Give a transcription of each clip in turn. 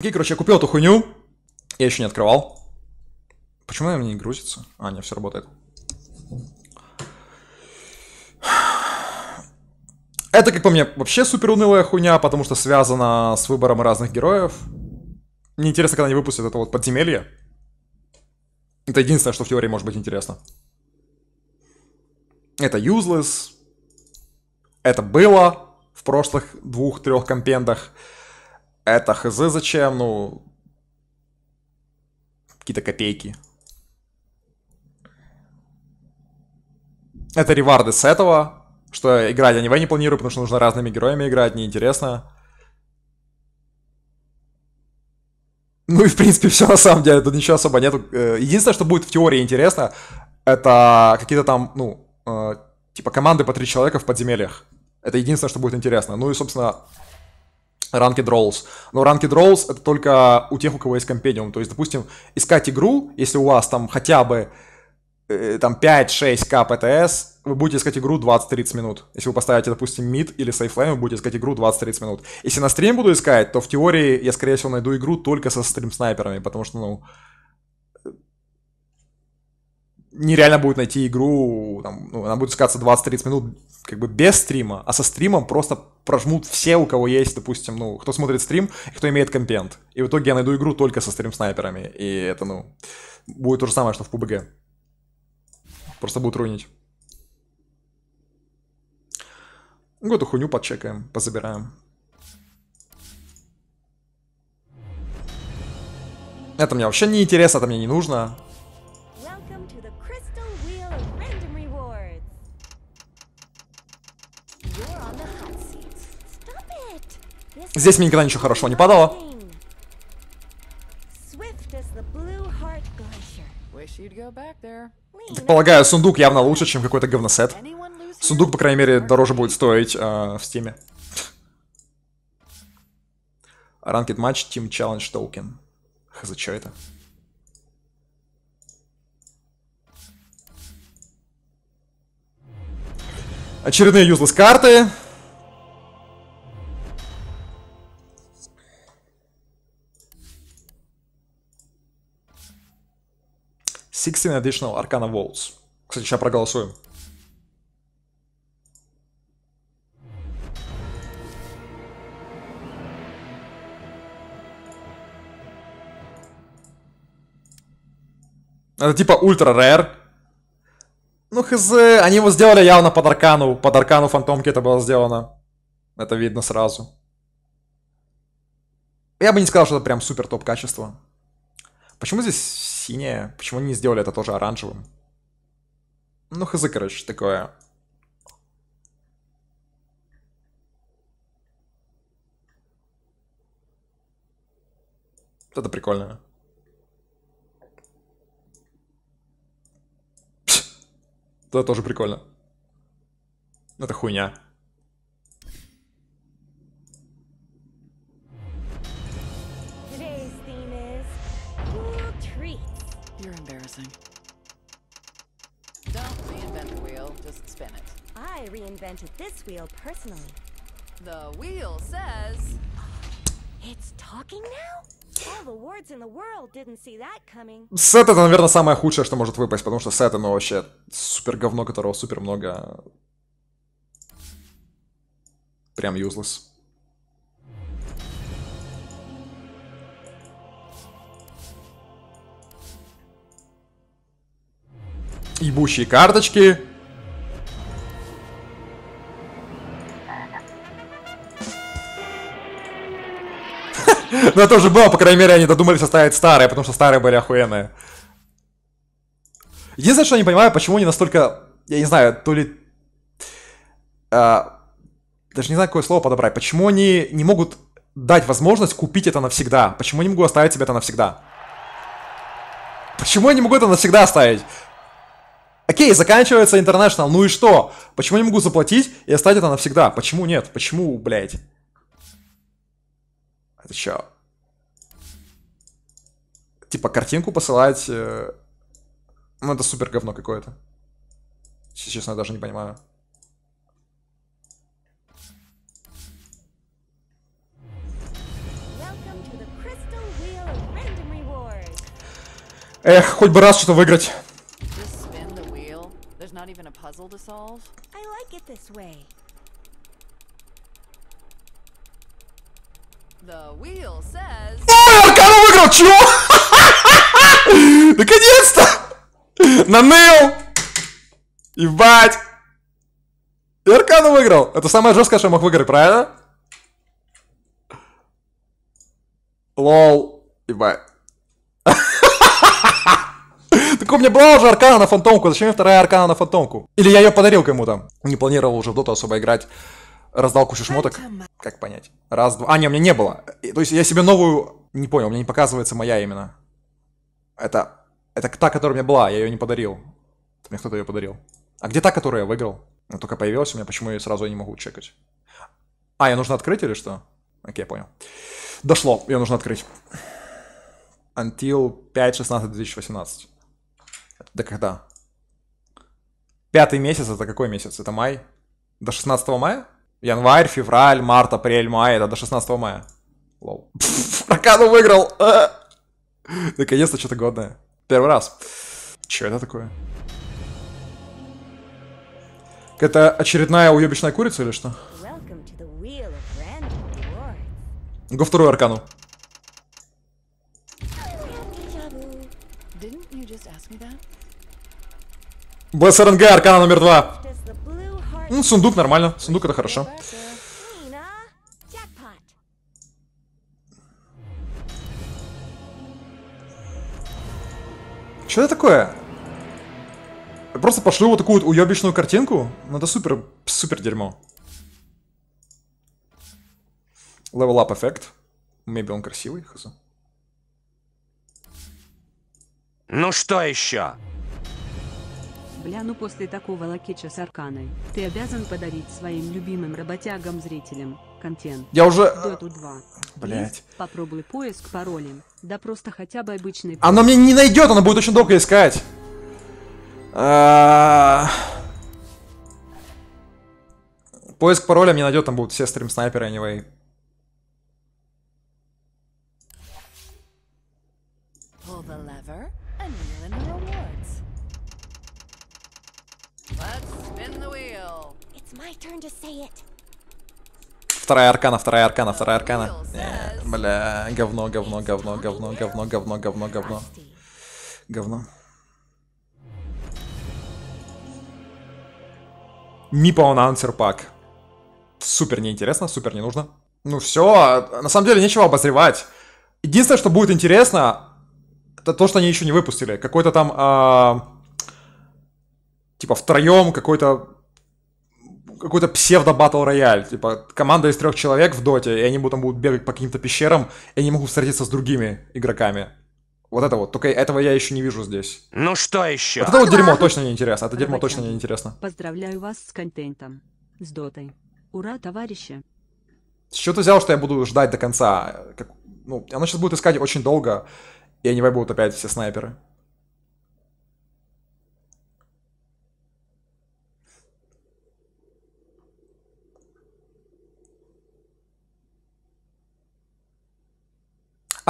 Окей, короче, я купил эту хуйню. Я еще не открывал. Почему она мне не грузится? А, не, все работает. Это, как по мне, вообще супер унылая хуйня, потому что связана с выбором разных героев. Мне интересно, когда они выпустят это вот подземелье. Это единственное, что в теории может быть интересно. Это useless. Это было в прошлых двух-трех компендах. Это хз зачем, ну... Какие-то копейки. Это реварды с этого, что играть аниве не планирую, потому что нужно разными героями играть, неинтересно. Ну и в принципе все на самом деле, тут ничего особо нету. Э, единственное, что будет в теории интересно, это какие-то там, ну, э, типа команды по три человека в подземельях. Это единственное, что будет интересно. Ну и, собственно, Ranked Rolls. Но Ranked Rolls это только у тех, у кого есть компениум. То есть, допустим, искать игру, если у вас там хотя бы э, там 5-6к ПТС, вы будете искать игру 20-30 минут. Если вы поставите, допустим, мид или сейфлейм, вы будете искать игру 20-30 минут. Если на стрим буду искать, то в теории я, скорее всего, найду игру только со стрим-снайперами, потому что, ну, нереально будет найти игру, там, ну, она будет искаться 20-30 минут как бы без стрима, а со стримом просто прожмут все, у кого есть, допустим, ну, кто смотрит стрим кто имеет компент. И в итоге я найду игру только со стрим-снайперами. И это, ну, будет то же самое, что в PUBG. Просто будут руинить. Ну, эту хуйню подчекаем, позабираем. Это мне вообще не интересно, это мне не нужно. Здесь мне никогда ничего хорошего не падало. Полагаю, сундук явно лучше, чем какой-то говносет. Сундук, по крайней мере, дороже будет стоить э, в стиме. Ранкет матч, Team Challenge Токен. Хз, что это? Очередные юзлес карты. 16 additional Arcana Volts. Кстати, сейчас проголосуем. Это типа ультра рэр. Ну хз, они его сделали явно под аркану. Под аркану фантомки это было сделано. Это видно сразу. Я бы не сказал, что это прям супер топ качество. Почему здесь синее. Почему не сделали это тоже оранжевым? Ну, хз, короче, такое. Это прикольно. Это тоже прикольно. Это хуйня. You're embarrassing. Don't reinvent the wheel, just spin it. I reinvented this wheel personally. The wheel says... It's talking now? All the wards in the world didn't see that coming. Сет это, наверное, самое худшее, что может выпасть, потому что сет, оно вообще супер говно, которого супер много. Прям useless. Ебущие карточки. Но это уже было, по крайней мере, они додумались оставить старые, потому что старые были охуенные. Единственное, что я не понимаю, почему они настолько... Я не знаю, то ли... А, даже не знаю, какое слово подобрать. Почему они не могут дать возможность купить это навсегда? Почему я не могу оставить себе это навсегда? Почему я не могу это навсегда оставить? Окей, заканчивается International, ну и что? Почему не могу заплатить и оставить это навсегда? Почему нет? Почему, блядь? Это чё? Типа картинку посылать... Э, ну это супер говно какое-то. Честно, я даже не понимаю. Эх, хоть бы раз что-то выиграть not even a puzzle to solve? I like it this way. The wheel says... О, выиграл! Чего? Наконец-то! Наныл! Ебать! И Аркану выиграл! Это самое жесткое, что я мог выиграть, правильно? Лол. Ебать. Какой мне была уже аркана на фантомку? Зачем мне вторая аркана на фантомку? Или я ее подарил кому-то? Не планировал уже в доту особо играть. Раздал кучу шмоток. Как понять? Раз, два. А, не, у меня не было. То есть я себе новую... Не понял, мне не показывается моя именно. Это... Это та, которая у меня была, я ее не подарил. Мне кто-то ее подарил. А где та, которую я выиграл? Она только появилась у меня, почему я сразу не могу чекать? А, ее нужно открыть или что? Окей, понял. Дошло, ее нужно открыть. Until 5.16.2018 да когда? Пятый месяц это какой месяц? Это май? До 16 мая? Январь, февраль, март, апрель, май. Это до 16 мая. Лол. Аркану выиграл! Наконец-то что-то годное. Первый раз. Че это такое? Это очередная уебищная курица или что? Го вторую аркану. БСРНГ, аркана номер два. Ну, сундук нормально. Сундук это хорошо. Что это такое? Я просто пошлю вот такую вот уебищную картинку? Ну это супер, супер дерьмо. Level up эффект. Maybe он красивый, хз. Ну что еще? Ляну после такого лакича с Арканой. Ты обязан подарить своим любимым работягам-зрителям контент. Я уже... Доту 2. Блять. Попробуй поиск паролем. Да просто хотя бы обычный... Она меня не найдет, она будет очень долго искать. А. Поиск пароля мне найдет, там будут все стрим-снайперы, anyway. Вторая аркана, вторая аркана, вторая аркана. Не, бля, говно, говно, говно, говно, говно, говно, говно, говно. Говно. Мипа он ансер пак. Супер неинтересно, супер не нужно. Ну все, на самом деле нечего обозревать. Единственное, что будет интересно, это то, что они еще не выпустили. Какой-то там, а... типа, втроем какой-то какой-то псевдо батл рояль. Типа, команда из трех человек в доте, и они там будут бегать по каким-то пещерам, и не могут встретиться с другими игроками. Вот это вот. Только этого я еще не вижу здесь. Ну что еще? Вот это вот дерьмо точно не интересно. Это дерьмо точно не интересно. Поздравляю вас с контентом. С дотой. Ура, товарищи. С чего ты взял, что я буду ждать до конца? Как... Ну, она сейчас будет искать очень долго, и они будут опять все снайперы.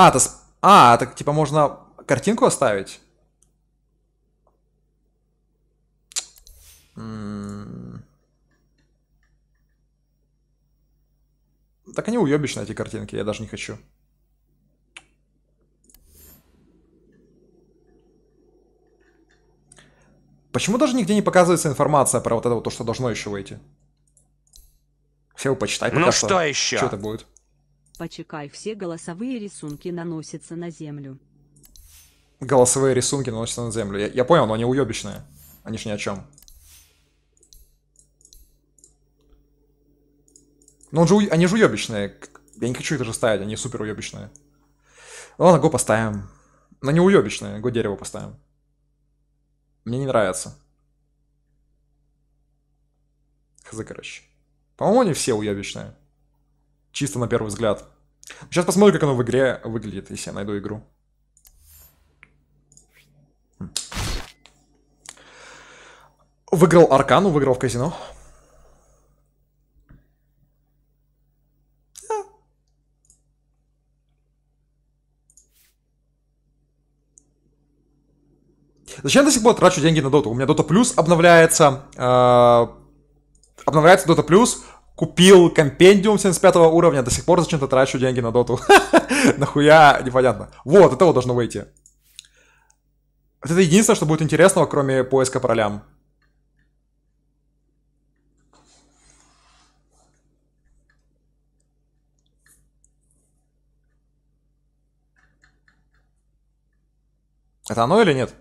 А, это... А, так типа можно картинку оставить? Так они уебищные, эти картинки, я даже не хочу. Почему даже нигде не показывается информация про вот это вот то, что должно еще выйти? Все его почитать. Ну что еще? Что это будет? Почекай, все голосовые рисунки наносятся на землю. Голосовые рисунки наносятся на землю. Я, я понял, но они уебищные. Они ж ни о чем. Ну, же, они же уебищные. Я не хочу их даже ставить, они супер уебищные. Ну ладно, го поставим. Но не уебищные, го дерево поставим. Мне не нравится. Хз, короче. По-моему, они все уебищные. Чисто на первый взгляд. Сейчас посмотрю, как оно в игре выглядит, если я найду игру. Выиграл Аркану, выиграл в казино. Зачем я до сих пор трачу деньги на доту? У меня дота плюс обновляется. Э, обновляется дота плюс купил компендиум 75 уровня, до сих пор зачем-то трачу деньги на доту. Нахуя, непонятно. Вот, этого должно выйти. это единственное, что будет интересного, кроме поиска по ролям. Это оно или нет?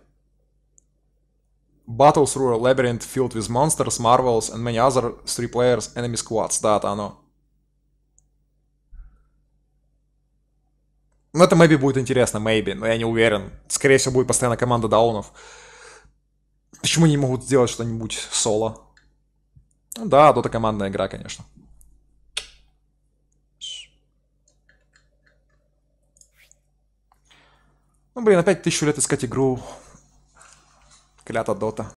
Battle through a labyrinth filled with monsters, marvels and many other three players enemy squads. Да, это оно. Ну, это maybe будет интересно, maybe, но я не уверен. Скорее всего, будет постоянно команда даунов. Почему они не могут сделать что-нибудь соло? Ну да, дота командная игра, конечно. Ну, блин, опять тысячу лет искать игру Que la dota.